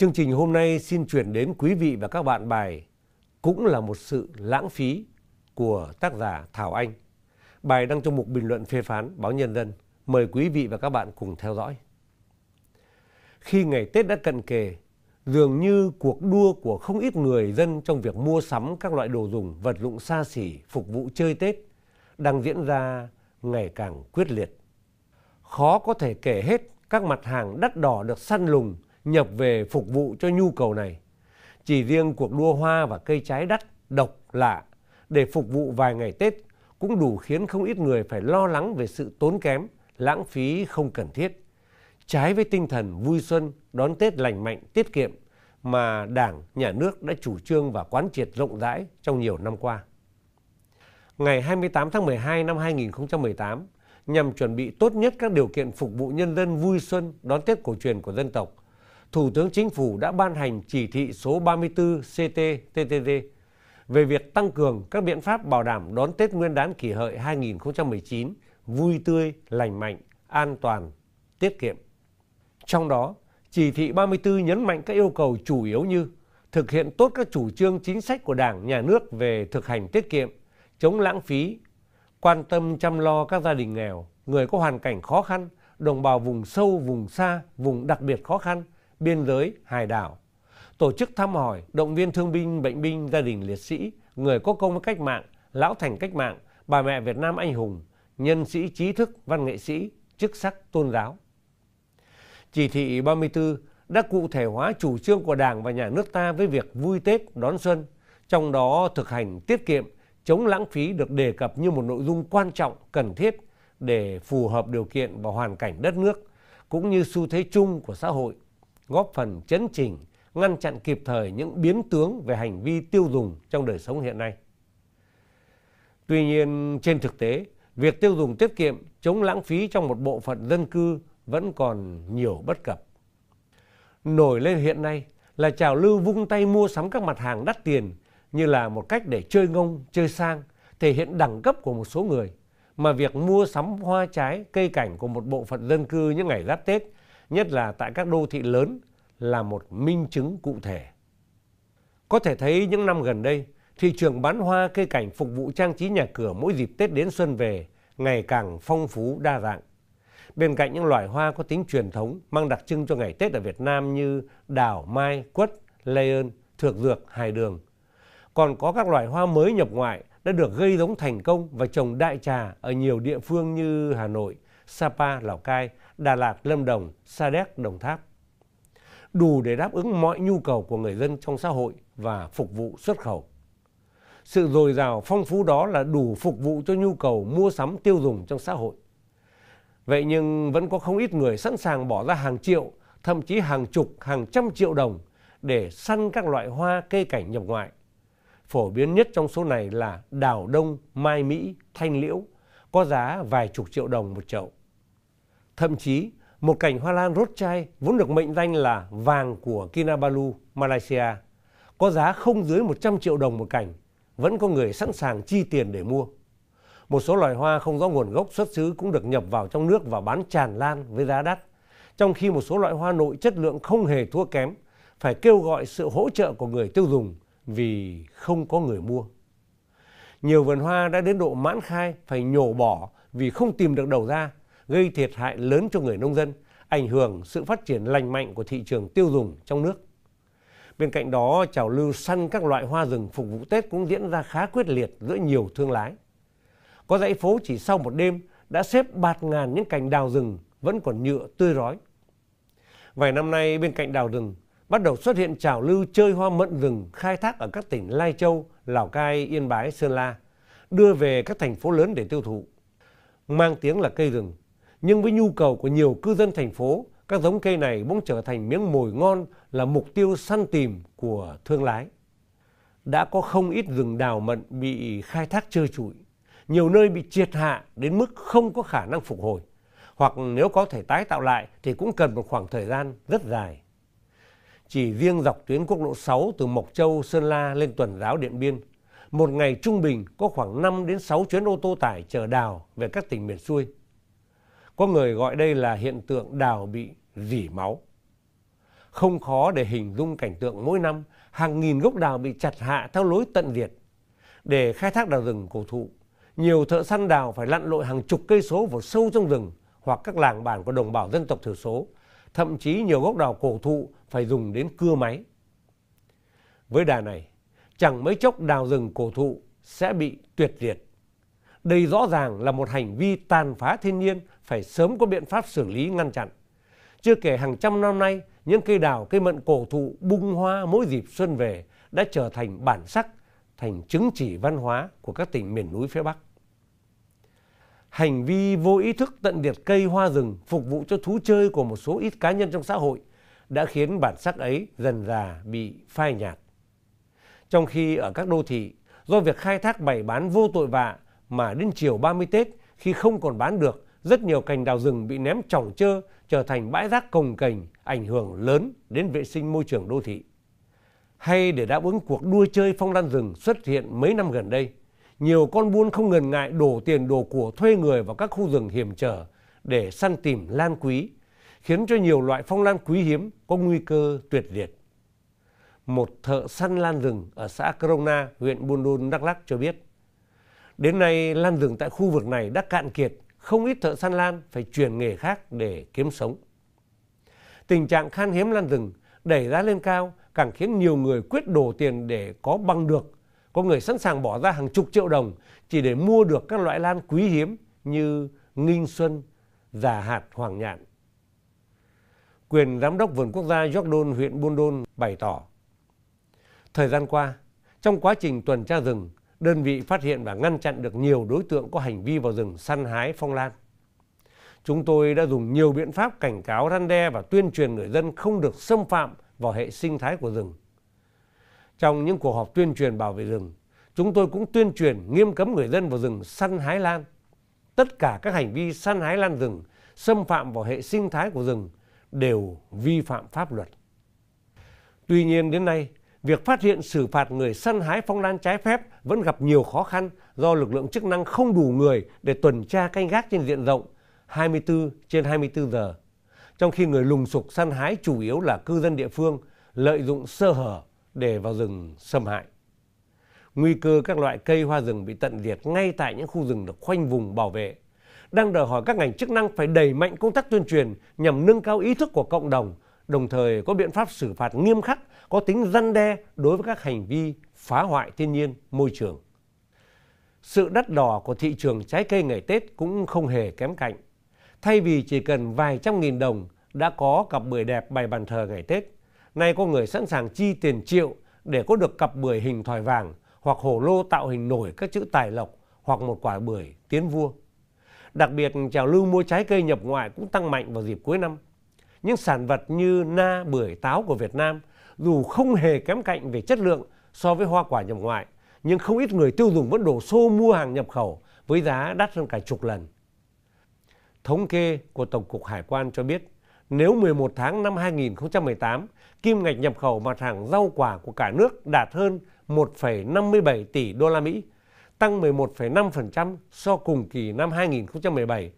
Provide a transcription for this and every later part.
chương trình hôm nay xin chuyển đến quý vị và các bạn bài cũng là một sự lãng phí của tác giả thảo anh bài đăng trong mục bình luận phê phán báo nhân dân mời quý vị và các bạn cùng theo dõi khi ngày tết đã cận kề dường như cuộc đua của không ít người dân trong việc mua sắm các loại đồ dùng vật dụng xa xỉ phục vụ chơi tết đang diễn ra ngày càng quyết liệt khó có thể kể hết các mặt hàng đắt đỏ được săn lùng nhập về phục vụ cho nhu cầu này. Chỉ riêng cuộc đua hoa và cây trái đắt, độc, lạ để phục vụ vài ngày Tết cũng đủ khiến không ít người phải lo lắng về sự tốn kém, lãng phí không cần thiết. Trái với tinh thần vui xuân, đón Tết lành mạnh, tiết kiệm mà Đảng, Nhà nước đã chủ trương và quán triệt rộng rãi trong nhiều năm qua. Ngày 28 tháng 12 năm 2018, nhằm chuẩn bị tốt nhất các điều kiện phục vụ nhân dân vui xuân đón Tết cổ truyền của dân tộc, Thủ tướng Chính phủ đã ban hành chỉ thị số 34 CTTTD về việc tăng cường các biện pháp bảo đảm đón Tết Nguyên đán kỷ hợi 2019 vui tươi, lành mạnh, an toàn, tiết kiệm. Trong đó, chỉ thị 34 nhấn mạnh các yêu cầu chủ yếu như thực hiện tốt các chủ trương chính sách của Đảng, Nhà nước về thực hành tiết kiệm, chống lãng phí, quan tâm chăm lo các gia đình nghèo, người có hoàn cảnh khó khăn, đồng bào vùng sâu, vùng xa, vùng đặc biệt khó khăn – biên giới hải đảo tổ chức thăm hỏi động viên thương binh bệnh binh gia đình liệt sĩ người có công với cách mạng lão thành cách mạng bà mẹ việt nam anh hùng nhân sĩ trí thức văn nghệ sĩ chức sắc tôn giáo chỉ thị 34 đã cụ thể hóa chủ trương của đảng và nhà nước ta với việc vui tết đón xuân trong đó thực hành tiết kiệm chống lãng phí được đề cập như một nội dung quan trọng cần thiết để phù hợp điều kiện và hoàn cảnh đất nước cũng như xu thế chung của xã hội góp phần chấn chỉnh, ngăn chặn kịp thời những biến tướng về hành vi tiêu dùng trong đời sống hiện nay. Tuy nhiên, trên thực tế, việc tiêu dùng tiết kiệm chống lãng phí trong một bộ phận dân cư vẫn còn nhiều bất cập. Nổi lên hiện nay là trào lưu vung tay mua sắm các mặt hàng đắt tiền như là một cách để chơi ngông, chơi sang, thể hiện đẳng cấp của một số người, mà việc mua sắm hoa trái, cây cảnh của một bộ phận dân cư những ngày giáp Tết nhất là tại các đô thị lớn là một minh chứng cụ thể có thể thấy những năm gần đây thị trường bán hoa cây cảnh phục vụ trang trí nhà cửa mỗi dịp tết đến xuân về ngày càng phong phú đa dạng bên cạnh những loài hoa có tính truyền thống mang đặc trưng cho ngày tết ở việt nam như đào mai quất lây ơn thược dược hài đường còn có các loài hoa mới nhập ngoại đã được gây giống thành công và trồng đại trà ở nhiều địa phương như Hà Nội, Sapa, Lào Cai Đà Lạt, Lâm Đồng, Sa Đéc, Đồng Tháp. Đủ để đáp ứng mọi nhu cầu của người dân trong xã hội và phục vụ xuất khẩu. Sự dồi dào phong phú đó là đủ phục vụ cho nhu cầu mua sắm tiêu dùng trong xã hội. Vậy nhưng vẫn có không ít người sẵn sàng bỏ ra hàng triệu, thậm chí hàng chục, hàng trăm triệu đồng để săn các loại hoa cây cảnh nhập ngoại. Phổ biến nhất trong số này là đào đông, mai Mỹ, thanh liễu, có giá vài chục triệu đồng một chậu thậm chí một cành hoa lan rốt rothschild vốn được mệnh danh là vàng của kinabalu malaysia có giá không dưới một trăm triệu đồng một cành vẫn có người sẵn sàng chi tiền để mua một số loài hoa không rõ nguồn gốc xuất xứ cũng được nhập vào trong nước và bán tràn lan với giá đắt trong khi một số loại hoa nội chất lượng không hề thua kém phải kêu gọi sự hỗ trợ của người tiêu dùng vì không có người mua nhiều vườn hoa đã đến độ mãn khai phải nhổ bỏ vì không tìm được đầu ra gây thiệt hại lớn cho người nông dân ảnh hưởng sự phát triển lành mạnh của thị trường tiêu dùng trong nước bên cạnh đó trào lưu săn các loại hoa rừng phục vụ tết cũng diễn ra khá quyết liệt giữa nhiều thương lái có dãy phố chỉ sau một đêm đã xếp bạt ngàn những cành đào rừng vẫn còn nhựa tươi rói vài năm nay bên cạnh đào rừng bắt đầu xuất hiện trào lưu chơi hoa mận rừng khai thác ở các tỉnh lai châu lào cai yên bái sơn la đưa về các thành phố lớn để tiêu thụ mang tiếng là cây rừng nhưng với nhu cầu của nhiều cư dân thành phố các giống cây này bỗng trở thành miếng mồi ngon là mục tiêu săn tìm của thương lái đã có không ít rừng đào mận bị khai thác trơ trụi nhiều nơi bị triệt hạ đến mức không có khả năng phục hồi hoặc nếu có thể tái tạo lại thì cũng cần một khoảng thời gian rất dài chỉ riêng dọc tuyến quốc lộ 6 từ Mộc Châu, Sơn La lên Tuần Giáo Điện Biên, một ngày trung bình có khoảng 5 đến 6 chuyến ô tô tải chở đào về các tỉnh miền xuôi có người gọi đây là hiện tượng đào bị dỉ máu không khó để hình dung cảnh tượng mỗi năm hàng nghìn gốc đào bị chặt hạ theo lối tận diệt để khai thác đào rừng cổ thụ nhiều thợ săn đào phải lặn lội hàng chục cây số vào sâu trong rừng hoặc các làng bản của đồng bào dân tộc thiểu số thậm chí nhiều gốc đào cổ thụ phải dùng đến cưa máy với đà này chẳng mấy chốc đào rừng cổ thụ sẽ bị tuyệt diệt đây rõ ràng là một hành vi tàn phá thiên nhiên phải sớm có biện pháp xử lý ngăn chặn chưa kể hàng trăm năm nay những cây đào cây mận cổ thụ bung hoa mỗi dịp xuân về đã trở thành bản sắc thành chứng chỉ văn hóa của các tỉnh miền núi phía bắc hành vi vô ý thức tận diệt cây hoa rừng phục vụ cho thú chơi của một số ít cá nhân trong xã hội đã khiến bản sắc ấy dần già bị phai nhạt trong khi ở các đô thị do việc khai thác bày bán vô tội vạ mà đến chiều ba mươi tết khi không còn bán được rất nhiều cành đào rừng bị ném trỏng trơ trở thành bãi rác cồng cành ảnh hưởng lớn đến vệ sinh môi trường đô thị hay để đáp ứng cuộc đua chơi phong lan rừng xuất hiện mấy năm gần đây nhiều con buôn không ngần ngại đổ tiền đồ của thuê người vào các khu rừng hiểm trở để săn tìm lan quý khiến cho nhiều loại phong lan quý hiếm có nguy cơ tuyệt liệt. một thợ săn lan rừng ở xã Crona, huyện Buôn Đôn, Đắk Lắk cho biết đến nay lan rừng tại khu vực này đã cạn kiệt không ít thợ săn lan phải chuyển nghề khác để kiếm sống tình trạng khan hiếm lan rừng đẩy giá lên cao càng khiến nhiều người quyết đổ tiền để có băng được có người sẵn sàng bỏ ra hàng chục triệu đồng chỉ để mua được các loại lan quý hiếm như nghinh xuân già hạt hoàng nhạn quyền giám đốc vườn quốc gia Jordan huyện Buôn Đôn bày tỏ. Thời gian qua, trong quá trình tuần tra rừng, đơn vị phát hiện và ngăn chặn được nhiều đối tượng có hành vi vào rừng săn hái phong lan. Chúng tôi đã dùng nhiều biện pháp cảnh cáo răn đe và tuyên truyền người dân không được xâm phạm vào hệ sinh thái của rừng. Trong những cuộc họp tuyên truyền bảo vệ rừng, chúng tôi cũng tuyên truyền nghiêm cấm người dân vào rừng săn hái lan. Tất cả các hành vi săn hái lan rừng, xâm phạm vào hệ sinh thái của rừng đều vi phạm pháp luật. Tuy nhiên đến nay, việc phát hiện xử phạt người săn hái phong lan trái phép vẫn gặp nhiều khó khăn do lực lượng chức năng không đủ người để tuần tra canh gác trên diện rộng 24 trên 24 giờ trong khi người lùng sục săn hái chủ yếu là cư dân địa phương lợi dụng sơ hở để vào rừng xâm hại nguy cơ các loại cây hoa rừng bị tận diệt ngay tại những khu rừng được khoanh vùng bảo vệ đang đòi hỏi các ngành chức năng phải đẩy mạnh công tác tuyên truyền nhằm nâng cao ý thức của cộng đồng đồng thời có biện pháp xử phạt nghiêm khắc có tính răn đe đối với các hành vi phá hoại thiên nhiên môi trường sự đắt đỏ của thị trường trái cây ngày tết cũng không hề kém cạnh thay vì chỉ cần vài trăm nghìn đồng đã có cặp bưởi đẹp bày bàn thờ ngày tết nay có người sẵn sàng chi tiền triệu để có được cặp bưởi hình thỏi vàng hoặc hổ lô tạo hình nổi các chữ tài lộc hoặc một quả bưởi tiến vua đặc biệt trào lưu mua trái cây nhập ngoại cũng tăng mạnh vào dịp cuối năm những sản vật như na bưởi táo của việt nam dù không hề kém cạnh về chất lượng so với hoa quả nhập ngoại nhưng không ít người tiêu dùng vẫn đổ xô mua hàng nhập khẩu với giá đắt hơn cả chục lần. Thống kê của Tổng cục Hải quan cho biết, nếu 11 tháng năm 2018, kim ngạch nhập khẩu mặt hàng rau quả của cả nước đạt hơn 1,57 tỷ đô la Mỹ, tăng 11,5% so cùng kỳ năm 2017,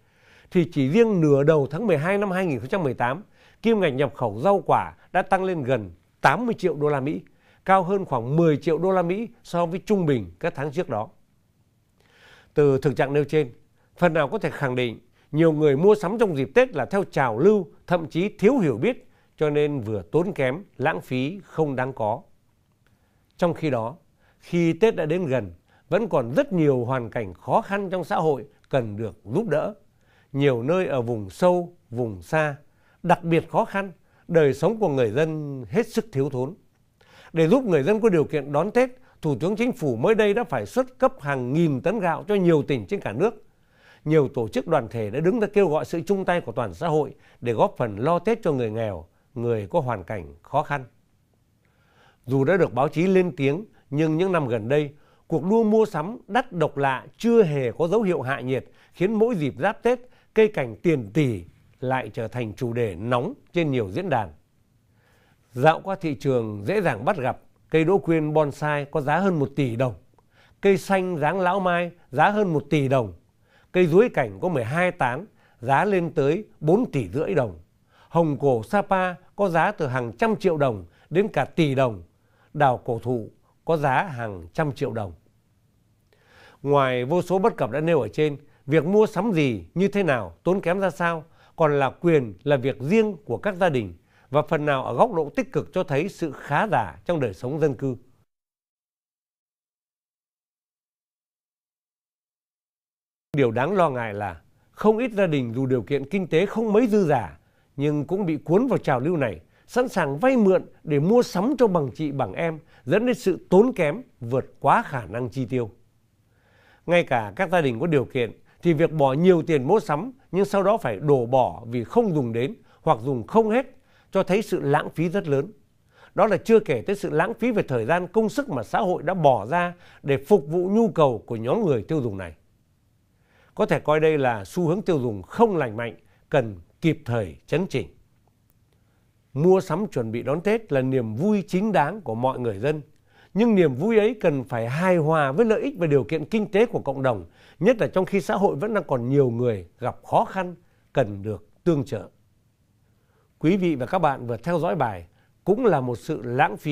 thì chỉ riêng nửa đầu tháng 12 năm 2018, kim ngạch nhập khẩu rau quả đã tăng lên gần 80 triệu đô la Mỹ, cao hơn khoảng 10 triệu đô la Mỹ so với trung bình các tháng trước đó. Từ thực trạng nêu trên, phần nào có thể khẳng định nhiều người mua sắm trong dịp Tết là theo trào lưu, thậm chí thiếu hiểu biết, cho nên vừa tốn kém, lãng phí không đáng có. Trong khi đó, khi Tết đã đến gần, vẫn còn rất nhiều hoàn cảnh khó khăn trong xã hội cần được giúp đỡ. Nhiều nơi ở vùng sâu, vùng xa, đặc biệt khó khăn đời sống của người dân hết sức thiếu thốn để giúp người dân có điều kiện đón tết thủ tướng chính phủ mới đây đã phải xuất cấp hàng nghìn tấn gạo cho nhiều tỉnh trên cả nước nhiều tổ chức đoàn thể đã đứng ra kêu gọi sự chung tay của toàn xã hội để góp phần lo tết cho người nghèo người có hoàn cảnh khó khăn dù đã được báo chí lên tiếng nhưng những năm gần đây cuộc đua mua sắm đắt độc lạ chưa hề có dấu hiệu hạ nhiệt khiến mỗi dịp giáp tết cây cảnh tiền tỷ lại trở thành chủ đề nóng trên nhiều diễn đàn. Dạo qua thị trường dễ dàng bắt gặp cây đỗ quyên bonsai có giá hơn 1 tỷ đồng, cây xanh dáng lão mai giá hơn 1 tỷ đồng, cây duối cảnh có 12 tán giá lên tới 4 tỷ rưỡi đồng, hồng cổ Sapa có giá từ hàng trăm triệu đồng đến cả tỷ đồng, đào cổ thụ có giá hàng trăm triệu đồng. Ngoài vô số bất cập đã nêu ở trên, việc mua sắm gì, như thế nào, tốn kém ra sao còn là quyền là việc riêng của các gia đình và phần nào ở góc độ tích cực cho thấy sự khá giả trong đời sống dân cư Điều đáng lo ngại là không ít gia đình dù điều kiện kinh tế không mấy dư giả nhưng cũng bị cuốn vào trào lưu này, sẵn sàng vay mượn để mua sắm cho bằng chị bằng em, dẫn đến sự tốn kém vượt quá khả năng chi tiêu. Ngay cả các gia đình có điều kiện thì việc bỏ nhiều tiền mua sắm nhưng sau đó phải đổ bỏ vì không dùng đến hoặc dùng không hết cho thấy sự lãng phí rất lớn đó là chưa kể tới sự lãng phí về thời gian công sức mà xã hội đã bỏ ra để phục vụ nhu cầu của nhóm người tiêu dùng này có thể coi đây là xu hướng tiêu dùng không lành mạnh cần kịp thời chấn chỉnh mua sắm chuẩn bị đón tết là niềm vui chính đáng của mọi người dân nhưng niềm vui ấy cần phải hài hòa với lợi ích và điều kiện kinh tế của cộng đồng nhất là trong khi xã hội vẫn đang còn nhiều người gặp khó khăn cần được tương trợ quý vị và các bạn vừa theo dõi bài cũng là một sự lãng phí